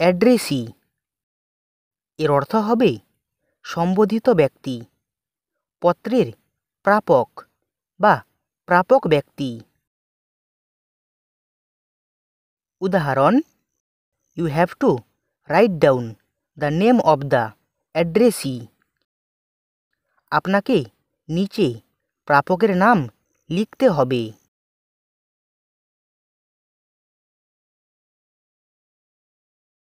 অ্যাড্রেসি এর অর্থ হবে সম্বোধিত ব্যক্তি পত্রের প্রাপক বা প্রাপক ব্যক্তি উদাহরণ you have to write down the name of the addressee আপনাকে নিচে প্রাপকের নাম লিখতে হবে